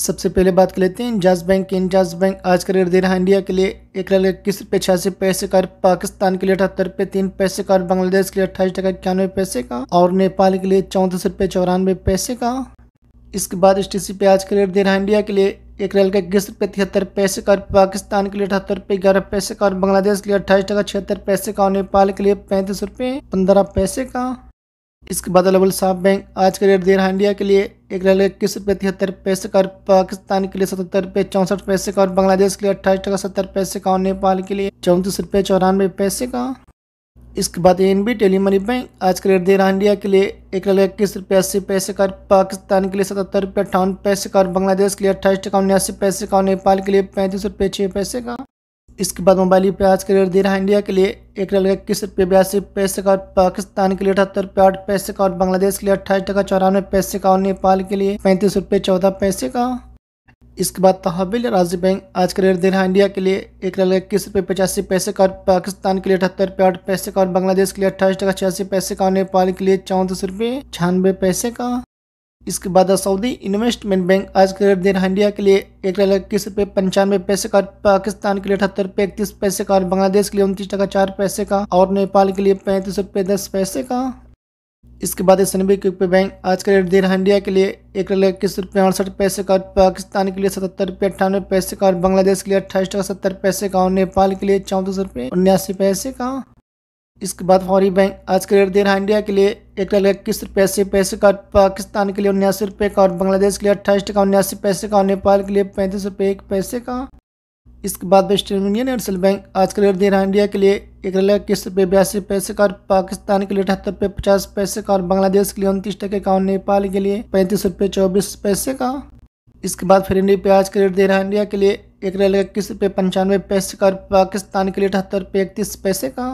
सबसे पहले बात कर लेते हैं इंजाज बैंक की इंजाज बैंक आज का रेट दे रहा है इंडिया के लिए एक लाख इक्कीस रुपये छियासी पैसे का पाकिस्तान के लिए अठहत्तर रुपये तीन पैसे का और बांग्लादेश के लिए अट्ठाईस टका इक्यानवे पैसे का और नेपाल के लिए चौंतीस रुपये चौरानवे पैसे का इसके बाद एस टी पे आज का रेट दे रहा है इंडिया के लिए एक रेल का इक्कीस रुपये तिहत्तर पैसे का और पाकिस्तान के लिए अठहत्तर रुपये ग्यारह पैसे का और बांग्लादेश के लिए अट्ठाईस टका छिहत्तर पैसे का और नेपाल के लिए पैंतीस रुपये पंद्रह पैसे का इसके बाद अलवल साहब बैंक आज का रेट दे रहा है इंडिया के लिए एक रेलवे इक्कीस रुपये तिहत्तर पैसे का और पाकिस्तान के लिए सतहत्तर रुपये चौंसठ पैसे का और बांग्लादेश के लिए अट्ठाईस टका सत्तर पैसे का और नेपाल के लिए चौंतीस रुपये चौरानवे पैसे का इसके बाद N B tele money bank आज के रेट दे रहा इंडिया के लिए एक लाख इक्कीस रुपये अस्सी पैसे का पाकिस्तान के लिए सतहत्तर रुपये अट्ठावन पैसे का और बांग्लादेश के लिए अट्ठाईस टका उन्यासी पैसे का और नेपाल के लिए पैंतीस रुपये छः पैसे का इसके बाद मोबाइल पे आज का रेट दे रहा है इंडिया के लिए एक डॉलर का इक्कीस रुपये बयासी पैसे का और पाकिस्तान के लिए अठहत्तर रुपये आठ पैसे का और बांग्लादेश के लिए अट्ठाईस टका चौरानवे पैसे का और नेपाल के लिए पैंतीस रुपये चौदह पैसे का इसके बाद तहबिल राज्य बैंक आज का रेट दे रहा है इंडिया के लिए एक डॉलर इक्कीस रुपये पचासी पैसे का और पाकिस्तान के लिए अठहत्तर रुपये आठ पैसे का और बांग्लादेश के लिए अट्ठाईस टका छियासी पैसे का और नेपाल के लिए चौंतीस रुपये छियानवे पैसे का इसके बाद सऊदी इन्वेस्टमेंट बैंक आज के रेट दे इंडिया के लिए एक लाख इक्कीस रुपये पंचानवे पैसे का पाकिस्तान के लिए अठहत्तर रुपये इकतीस पैसे का और बांग्लादेश के लिए उनतीस टका चार पैसे का और नेपाल के लिए पैंतीस रुपये दस पैसे का इसके बाद एस क्यूपे बैंक आज का रेट दे इंडिया के लिए एक लाख इक्कीस रुपये अड़सठ पैसे का पाकिस्तान के लिए सतहत्तर रुपये अट्ठानवे पैसे का और बांग्लादेश के लिए अट्ठाईस टका सत्तर पैसे का और नेपाल के लिए चौंतीस रुपये उन्यासी पैसे का इसके बाद फौरी बैंक आज का रेट दे रहा है इंडिया के लिए एक डॉलर इक्कीस रुपये अस्सी पैसे का पाकिस्तान के लिए उन्यासी रुपये का और बांग्लादेश के लिए अट्ठाईस टका उन्यासी पैसे का और नेपाल के लिए पैंतीस रुपये एक पैसे का इसके बाद वेस्टर्न यूनियन एयरसेल बैंक आज का रेट दे रहा है इंडिया के लिए एक डॉलर इक्कीस रुपये बयासी पैसे का और पाकिस्तान के लिए अठहत्तर रुपये पचास पैसे का और बांग्लादेश के लिए उनतीस टके का और नेपाल के लिए पैंतीस रुपये चौबीस पैसे का इसके बाद फिर इंडिया पे आज का रेट दे रहा है इंडिया के लिए एक डॉलर इक्कीस रुपये पंचानवे पैसे का और पाकिस्तान के लिए अठहत्तर रुपये इकतीस पैसे का